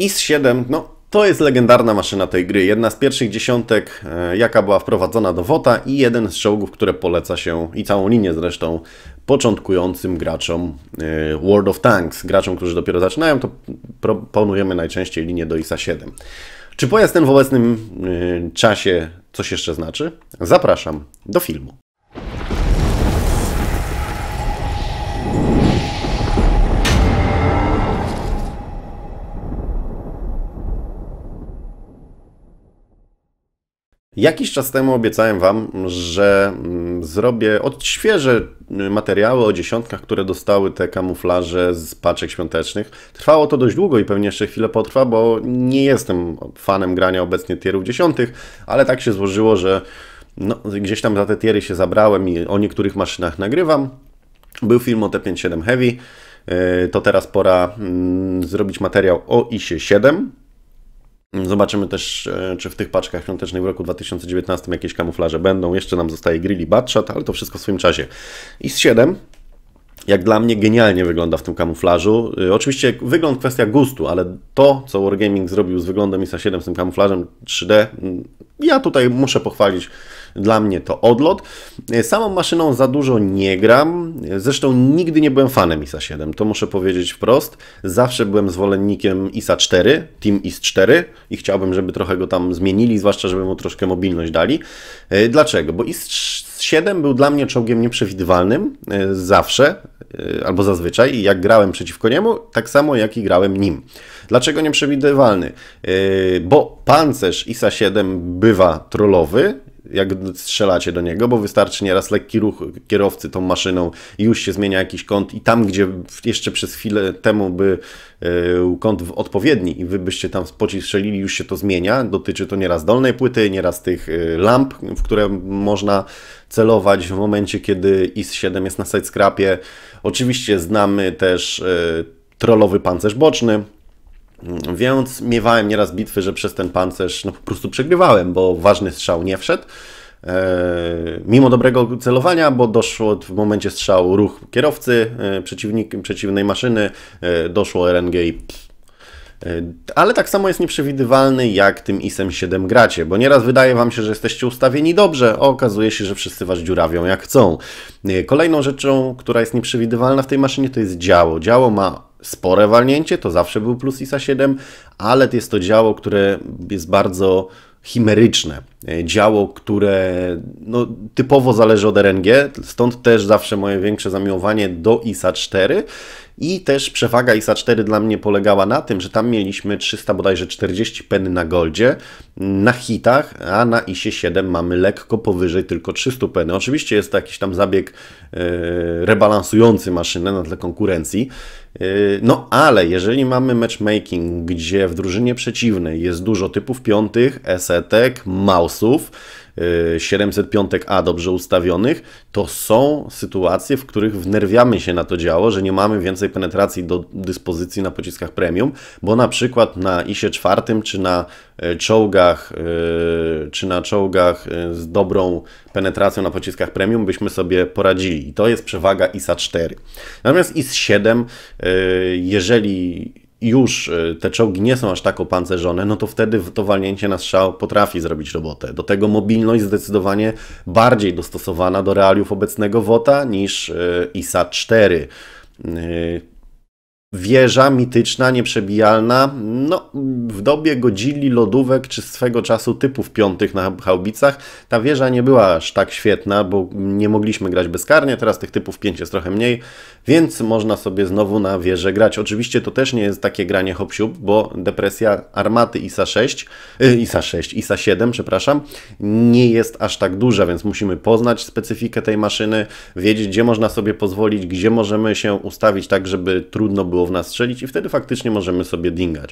IS-7, no to jest legendarna maszyna tej gry. Jedna z pierwszych dziesiątek, e, jaka była wprowadzona do WOTA i jeden z czołgów, które poleca się i całą linię zresztą początkującym graczom e, World of Tanks. Graczom, którzy dopiero zaczynają, to proponujemy najczęściej linię do ISA 7. Czy pojazd ten w obecnym e, czasie coś jeszcze znaczy? Zapraszam do filmu. Jakiś czas temu obiecałem Wam, że mm, zrobię odświeże y, materiały o dziesiątkach, które dostały te kamuflaże z paczek świątecznych. Trwało to dość długo i pewnie jeszcze chwilę potrwa, bo nie jestem fanem grania obecnie tierów dziesiątych, ale tak się złożyło, że no, gdzieś tam za te tiery się zabrałem i o niektórych maszynach nagrywam. Był film o T57 Heavy, y, to teraz pora mm, zrobić materiał o ISie 7 Zobaczymy też, e, czy w tych paczkach świątecznych w roku 2019 jakieś kamuflaże będą. Jeszcze nam zostaje grilli i ale to wszystko w swoim czasie. I z 7 jak dla mnie genialnie wygląda w tym kamuflażu. E, oczywiście wygląd kwestia gustu, ale to, co Wargaming zrobił z wyglądem ISA 7, z tym kamuflażem 3D, mm, ja tutaj muszę pochwalić dla mnie to odlot. E, samą maszyną za dużo nie gram. E, zresztą nigdy nie byłem fanem ISA 7, to muszę powiedzieć wprost. Zawsze byłem zwolennikiem ISA 4, Team IS 4 i chciałbym, żeby trochę go tam zmienili, zwłaszcza, żeby mu troszkę mobilność dali. E, dlaczego? Bo IS 7 był dla mnie czołgiem nieprzewidywalnym zawsze albo zazwyczaj i jak grałem przeciwko niemu, tak samo jak i grałem nim. Dlaczego nieprzewidywalny? Bo pancerz ISA-7 bywa trollowy jak strzelacie do niego, bo wystarczy nieraz lekki ruch kierowcy tą maszyną i już się zmienia jakiś kąt i tam, gdzie jeszcze przez chwilę temu był e, kąt odpowiedni i wy byście tam pociszelili, już się to zmienia. Dotyczy to nieraz dolnej płyty, nieraz tych e, lamp, w które można celować w momencie, kiedy IS-7 jest na scrapie, Oczywiście znamy też e, trollowy pancerz boczny, więc miewałem nieraz bitwy, że przez ten pancerz no, po prostu przegrywałem, bo ważny strzał nie wszedł. E, mimo dobrego celowania, bo doszło w momencie strzału ruch kierowcy e, przeciwnik, przeciwnej maszyny, e, doszło RNG i e, ale tak samo jest nieprzewidywalny jak tym ISM 7 gracie, bo nieraz wydaje Wam się, że jesteście ustawieni dobrze, a okazuje się, że wszyscy Was dziurawią jak chcą. E, kolejną rzeczą, która jest nieprzewidywalna w tej maszynie to jest działo. Działo ma spore walnięcie, to zawsze był plus ISA 7, ale jest to działo, które jest bardzo chimeryczne. E, działo, które no, typowo zależy od RNG, stąd też zawsze moje większe zamiłowanie do ISA 4 i też przewaga ISA 4 dla mnie polegała na tym, że tam mieliśmy 300 bodajże 40 penny na goldzie, na hitach, a na ISie 7 mamy lekko powyżej tylko 300 penny. Oczywiście jest to jakiś tam zabieg yy, rebalansujący maszynę na tle konkurencji, e, no ale jeżeli mamy matchmaking, gdzie w drużynie przeciwnej jest dużo typów piątych, esetek, mouse BIOSów, 705A y, dobrze ustawionych, to są sytuacje, w których wnerwiamy się na to działo, że nie mamy więcej penetracji do dyspozycji na pociskach premium, bo na przykład na ISie 4 y, y, czy na czołgach, czy na czołgach z dobrą penetracją na pociskach premium byśmy sobie poradzili. I to jest przewaga ISA 4. Natomiast IS 7, jeżeli już y, te czołgi nie są aż tak opancerzone, no to wtedy to walnięcie na strzał potrafi zrobić robotę. Do tego mobilność zdecydowanie bardziej dostosowana do realiów obecnego WOTA niż y, ISA 4 wieża mityczna, nieprzebijalna, no w dobie godzili, lodówek czy swego czasu typów piątych na chałbicach ta wieża nie była aż tak świetna, bo nie mogliśmy grać bezkarnie, teraz tych typów pięć jest trochę mniej, więc można sobie znowu na wieżę grać. Oczywiście to też nie jest takie granie hop bo depresja armaty ISA 6, ISA 6, ISA 7, przepraszam, nie jest aż tak duża, więc musimy poznać specyfikę tej maszyny, wiedzieć gdzie można sobie pozwolić, gdzie możemy się ustawić tak, żeby trudno było było w nas strzelić i wtedy faktycznie możemy sobie dingać.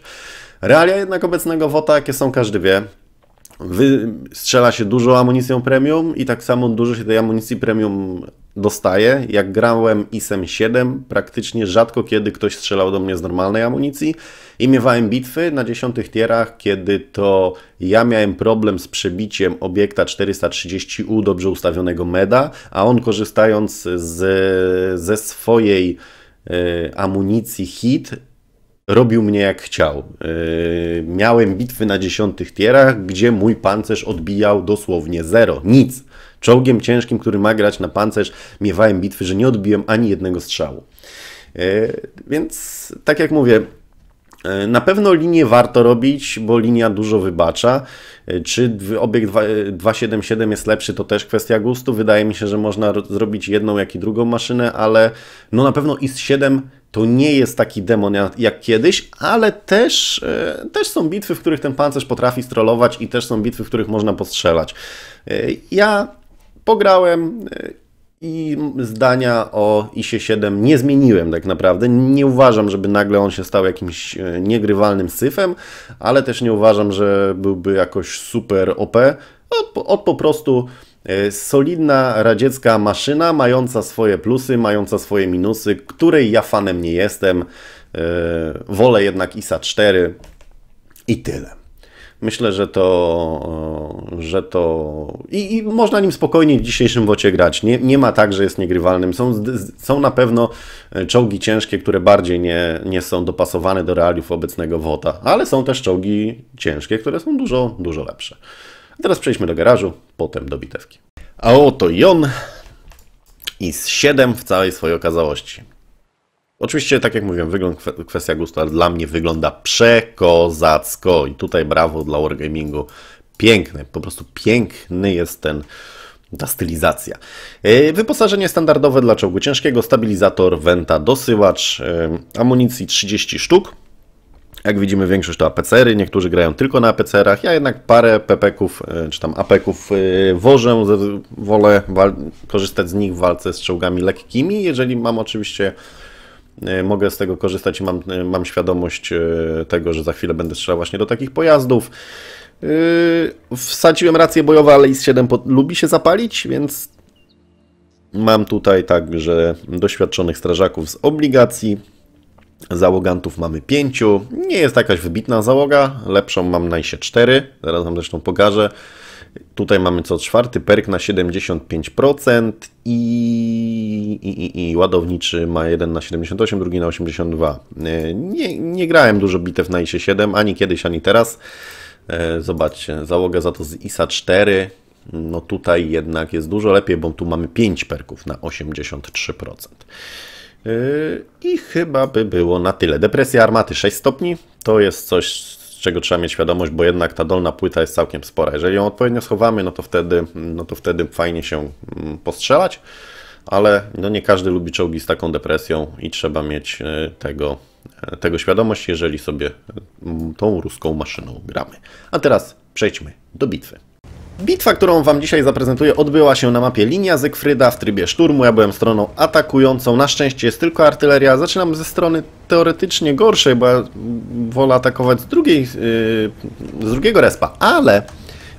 Realia jednak obecnego WOTA, jakie są, każdy wie. Wy, strzela się dużo amunicją premium i tak samo dużo się tej amunicji premium dostaje. Jak grałem ISM 7, praktycznie rzadko kiedy ktoś strzelał do mnie z normalnej amunicji i miewałem bitwy na dziesiątych tierach, kiedy to ja miałem problem z przebiciem obiekta 430U dobrze ustawionego meda, a on korzystając z, ze swojej E, amunicji hit robił mnie jak chciał. E, miałem bitwy na dziesiątych tierach, gdzie mój pancerz odbijał dosłownie zero, nic. Czołgiem ciężkim, który ma grać na pancerz, miewałem bitwy, że nie odbiłem ani jednego strzału. E, więc tak jak mówię, E, na pewno linię warto robić, bo linia dużo wybacza. E, czy obiekt 277 e, jest lepszy, to też kwestia gustu. Wydaje mi się, że można zrobić jedną, jak i drugą maszynę, ale no na pewno IS-7 to nie jest taki demon jak kiedyś, ale też, też są bitwy, w których ten pancerz potrafi strolować i też są bitwy, w których można postrzelać. Ja pograłem i zdania o ISie-7 nie zmieniłem tak naprawdę. Nie uważam, żeby nagle on się stał jakimś e, niegrywalnym syfem, ale też nie uważam, że byłby jakoś super OP. No, od po prostu e, solidna radziecka maszyna, mająca swoje plusy, mająca swoje minusy, której ja fanem nie jestem. E, wolę jednak ISA 4 i tyle. Myślę, że to, że to i, i można nim spokojnie w dzisiejszym wocie grać. Nie, nie ma tak, że jest niegrywalnym. Są, są na pewno e, czołgi ciężkie, które bardziej nie, nie są dopasowane do realiów obecnego wota, ale są też czołgi ciężkie, które są dużo, dużo lepsze. teraz przejdźmy do garażu, potem do bitewki. A oto i on, i z 7 w całej swojej okazałości. Oczywiście, tak jak mówiłem, wygląd kwestia gustu, ale dla mnie wygląda przekozacko i tutaj brawo dla Wargamingu. Piękny, po prostu piękny jest ten ta stylizacja. E, wyposażenie standardowe dla czołgu ciężkiego, stabilizator, wenta, dosyłacz, e, amunicji 30 sztuk. Jak widzimy większość to APCery, niektórzy grają tylko na APCerach. Ja jednak parę pepeków e, czy tam apeków wożę, wolę korzystać z nich w walce z czołgami lekkimi, jeżeli mam oczywiście E, mogę z tego korzystać i mam, e, mam świadomość e, tego, że za chwilę będę strzelał właśnie do takich pojazdów. wsadziłem rację bojową, ale IS-7 lubi się zapalić, więc mam tutaj także doświadczonych strażaków z obligacji. Załogantów mamy pięciu. Nie jest jakaś wybitna załoga. Lepszą mam na ISie 4. Zaraz Wam zresztą pokażę. Tutaj mamy co czwarty perk na 75% i i, i, i ładowniczy ma jeden na 78, drugi na 82. E, nie, nie grałem dużo bitew na IS-7, ani kiedyś, ani teraz. E, zobaczcie, załogę za to z ISA 4. No tutaj jednak jest dużo lepiej, bo tu mamy 5 perków na 83%. E, I chyba by było na tyle. Depresja armaty 6 stopni to jest coś, z czego trzeba mieć świadomość, bo jednak ta dolna płyta jest całkiem spora. Jeżeli ją odpowiednio schowamy, no to wtedy, no to wtedy fajnie się mm, postrzelać ale no nie każdy lubi czołgi z taką depresją i trzeba mieć e, tego, e, tego świadomość, jeżeli sobie e, tą ruską maszyną gramy. A teraz przejdźmy do bitwy. Bitwa, którą Wam dzisiaj zaprezentuję, odbyła się na mapie Linia Zygfryda w trybie szturmu. Ja byłem stroną atakującą. Na szczęście jest tylko artyleria. Zaczynam ze strony teoretycznie gorszej, bo ja wolę atakować z, drugiej, z drugiego respa, ale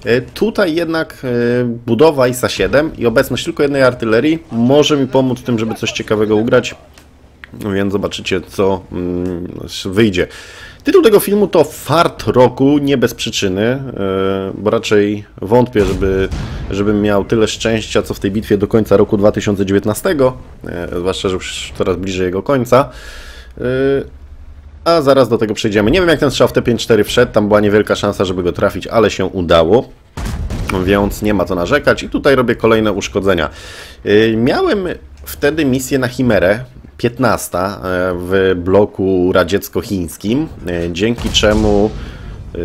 E, tutaj jednak e, budowa ISA-7 i obecność tylko jednej artylerii może mi pomóc w tym, żeby coś ciekawego ugrać, no więc zobaczycie co mm, wyjdzie. Tytuł tego filmu to Fart Roku, nie bez przyczyny, e, bo raczej wątpię, żeby, żebym miał tyle szczęścia, co w tej bitwie do końca roku 2019, zwłaszcza, że już coraz bliżej jego końca a zaraz do tego przejdziemy. Nie wiem jak ten strzał w T5-4 wszedł, tam była niewielka szansa, żeby go trafić, ale się udało więc nie ma co narzekać. I tutaj robię kolejne uszkodzenia. Y, miałem wtedy misję na Chimerę, 15 e, w bloku radziecko-chińskim, e, dzięki czemu. Y,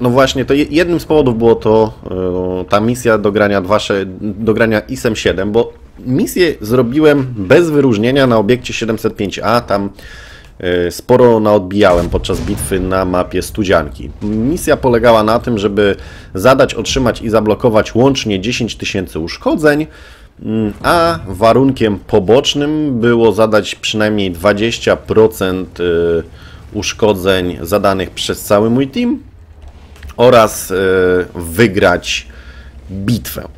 no właśnie, to jednym z powodów było to e, ta misja do grania, wasze, do grania ISM 7, bo misję zrobiłem bez wyróżnienia na obiekcie 705A, tam E, sporo naodbijałem podczas bitwy na mapie Studzianki. Misja polegała na tym, żeby zadać, otrzymać i zablokować łącznie 10 tysięcy uszkodzeń, mm, a warunkiem pobocznym było zadać przynajmniej 20% e, uszkodzeń zadanych przez cały mój team oraz e, wygrać bitwę.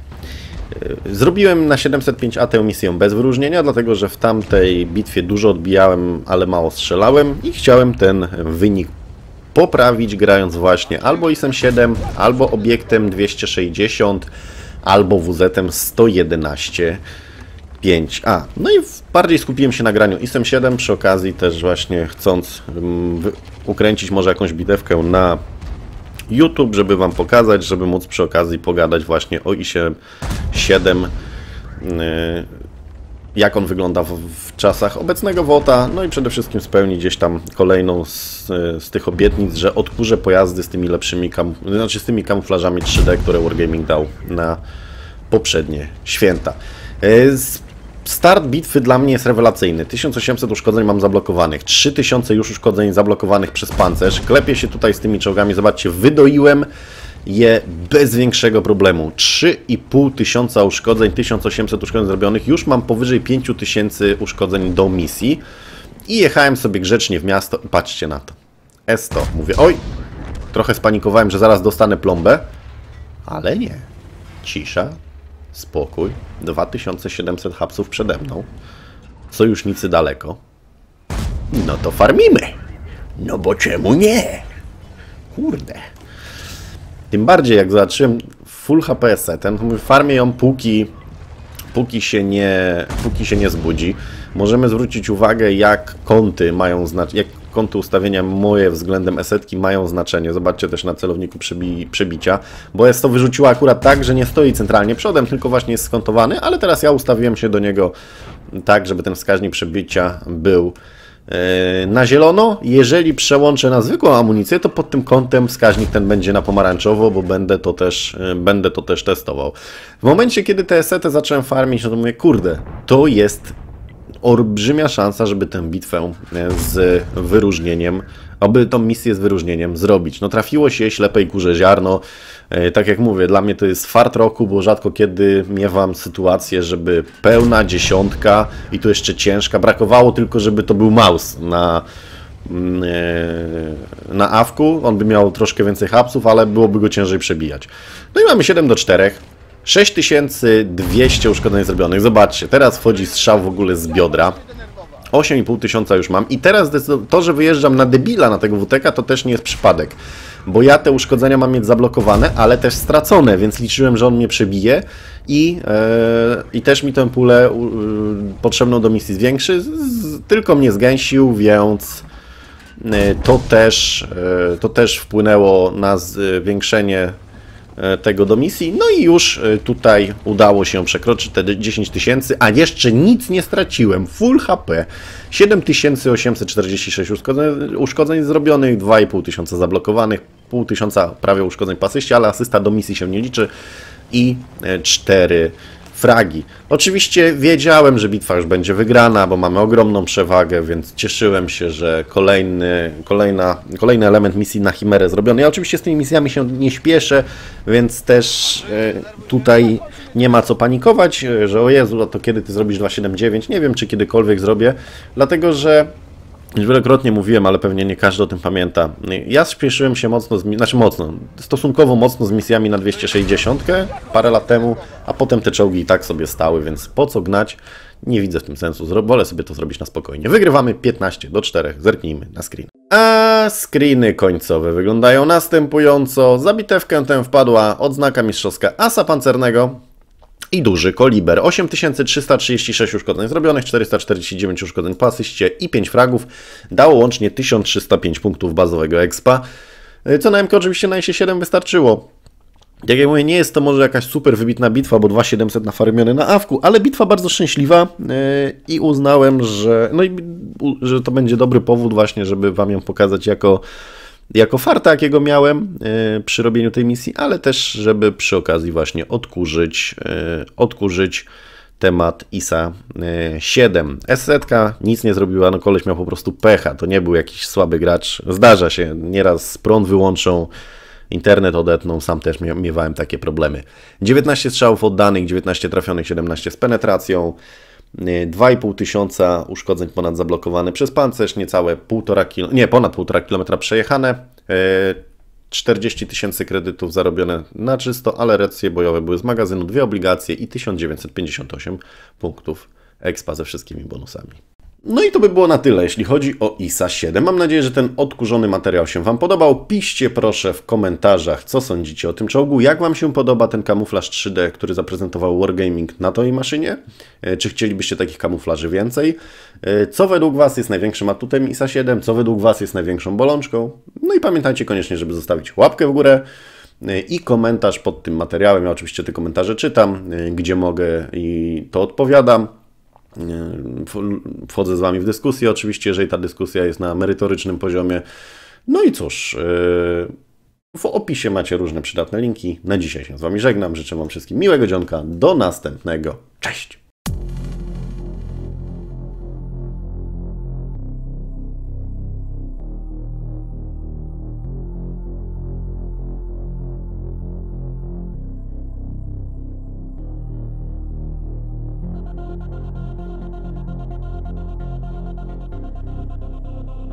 E, zrobiłem na 705A tę misję bez wyróżnienia, dlatego że w tamtej bitwie dużo odbijałem, ale mało strzelałem i chciałem ten wynik poprawić grając właśnie albo ISM-7, albo obiektem 260, albo WZ-em 111. 5A. No i bardziej skupiłem się na graniu ISM 7, przy okazji też właśnie chcąc um, ukręcić może jakąś bitewkę na YouTube, żeby Wam pokazać, żeby móc przy okazji pogadać właśnie o i 7, y, jak on wygląda w, w czasach obecnego WOTA, no i przede wszystkim spełni gdzieś tam kolejną z, z, tych obietnic, że odkurzę pojazdy z tymi lepszymi, kam, znaczy z tymi kamuflażami 3D, które Wargaming dał na poprzednie święta. Y, z Start bitwy dla mnie jest rewelacyjny. 1800 uszkodzeń mam zablokowanych, 3000 już uszkodzeń zablokowanych przez pancerz. Klepię się tutaj z tymi czołgami, zobaczcie, wydoiłem je bez większego problemu. 3,5 tysiąca uszkodzeń, 1800 uszkodzeń zrobionych, już mam powyżej 5000 uszkodzeń do misji. I jechałem sobie grzecznie w miasto i patrzcie na to. Esto. Mówię, oj, trochę spanikowałem, że zaraz dostanę plombę, ale nie. Cisza, Spokój. 2700 hapsów przede mną. Sojusznicy daleko. No to farmimy. No bo czemu nie? Kurde. Tym bardziej jak zobaczyłem full HP setem, to farmie farmię ją póki, póki, się nie, póki się nie zbudzi. Możemy zwrócić uwagę jak kąty mają znaczenie, jak kąty ustawienia moje względem esetki mają znaczenie. Zobaczcie też na celowniku przybi przybicia, bo jest to wyrzuciła akurat tak, że nie stoi centralnie przodem, tylko właśnie jest skontowany, ale teraz ja ustawiłem się do niego tak, żeby ten wskaźnik przebicia był e, na zielono. Jeżeli przełączę na zwykłą amunicję, to pod tym kątem wskaźnik ten będzie na pomarańczowo, bo będę to też, e, będę to też testował. W momencie, kiedy te sety zacząłem farmić, no to mówię, kurde, to jest olbrzymia szansa, żeby tę bitwę e, z wyróżnieniem, aby tą misję z wyróżnieniem zrobić. No trafiło się ślepej kurze ziarno. E, tak jak mówię, dla mnie to jest fart roku, bo rzadko kiedy miewam sytuację, żeby pełna dziesiątka i to jeszcze ciężka. Brakowało tylko, żeby to był maus na mm, e, na awku, on by miał troszkę więcej hapsów, ale byłoby go ciężej przebijać. No i mamy 7 do 4. 6200 uszkodzeń zrobionych. Zobaczcie, teraz wchodzi strzał w ogóle z biodra. 8,5 tysiąca już mam i teraz to, że wyjeżdżam na debila na tego WTK to też nie jest przypadek, bo ja te uszkodzenia mam mieć zablokowane, ale też stracone, więc liczyłem, że on mnie przebije i, e, i też mi tę pulę e, potrzebną do misji zwiększy, z, z, tylko mnie zgęsił, więc e, to też, e, to też wpłynęło na e, zwiększenie E, tego do misji. No i już e, tutaj udało się przekroczyć te 10 tysięcy, a jeszcze nic nie straciłem. Full HP, 7846 uszkodzeń, uszkodzeń zrobionych, 2,5 tysiąca zablokowanych, pół tysiąca prawie uszkodzeń pasyści, ale asysta do misji się nie liczy i 4 e, fragi. Oczywiście wiedziałem, że bitwa już będzie wygrana, bo mamy ogromną przewagę, więc cieszyłem się, że kolejny, kolejna, kolejny element misji na Chimerę zrobiony. Ja oczywiście z tymi misjami się nie śpieszę, więc też e, tutaj nie ma co panikować, e, że o Jezu, to kiedy ty zrobisz 279? Nie wiem, czy kiedykolwiek zrobię, dlatego że już wielokrotnie mówiłem, ale pewnie nie każdy o tym pamięta. Ja spieszyłem się mocno, z, znaczy mocno, stosunkowo mocno z misjami na 260 parę lat temu, a potem te czołgi i tak sobie stały, więc po co gnać? Nie widzę w tym sensu, wolę sobie to zrobić na spokojnie. Wygrywamy 15 do 4, zerknijmy na screen. A screeny końcowe wyglądają następująco. Za bitewkę tę wpadła odznaka mistrzowska asa pancernego, i duży koliber. 8336 uszkodzeń zrobionych, 449 uszkodzeń po asyście i 5 fragów. Dało łącznie 1305 punktów bazowego expa, co na MK oczywiście na IS-7 wystarczyło. Jak ja mówię, nie jest to może jakaś super wybitna bitwa, bo 2700 nafarmiony na awku, ale bitwa bardzo szczęśliwa e, i uznałem, że, no i, że to będzie dobry powód właśnie, żeby Wam ją pokazać jako jako farta, jakiego miałem e, przy robieniu tej misji, ale też, żeby przy okazji właśnie odkurzyć, e, odkurzyć temat ISA 7. SZ nic nie zrobiła, no koleś miał po prostu pecha, to nie był jakiś słaby gracz. Zdarza się, nieraz prąd wyłączą, internet odetną, sam też miewałem takie problemy. 19 strzałów oddanych, 19 trafionych, 17 z penetracją. 2,5 tysiąca uszkodzeń ponad zablokowane przez pancerz, niecałe 1,5 kilo nie, ponad 1,5 km przejechane, 40 e, tysięcy kredytów zarobione na czysto, ale racje bojowe były z magazynu, dwie obligacje i 1958 punktów EXPA ze wszystkimi bonusami. No i to by było na tyle, jeśli chodzi o ISA 7. Mam nadzieję, że ten odkurzony materiał się Wam podobał. Piszcie proszę w komentarzach, co sądzicie o tym czołgu, jak Wam się podoba ten kamuflaż 3D, który zaprezentował Wargaming na tej maszynie. E, czy chcielibyście takich kamuflaży więcej? E, co według Was jest największym atutem ISA 7? Co według Was jest największą bolączką? No i pamiętajcie koniecznie, żeby zostawić łapkę w górę e, i komentarz pod tym materiałem. Ja oczywiście te komentarze czytam, gdzie mogę i to odpowiadam. Wchodzę z Wami w dyskusję, oczywiście, jeżeli ta dyskusja jest na merytorycznym poziomie. No i cóż, e, w opisie macie różne przydatne linki. Na dzisiaj się z Wami żegnam. Życzę Wam wszystkim miłego dzionka. Do następnego. Cześć!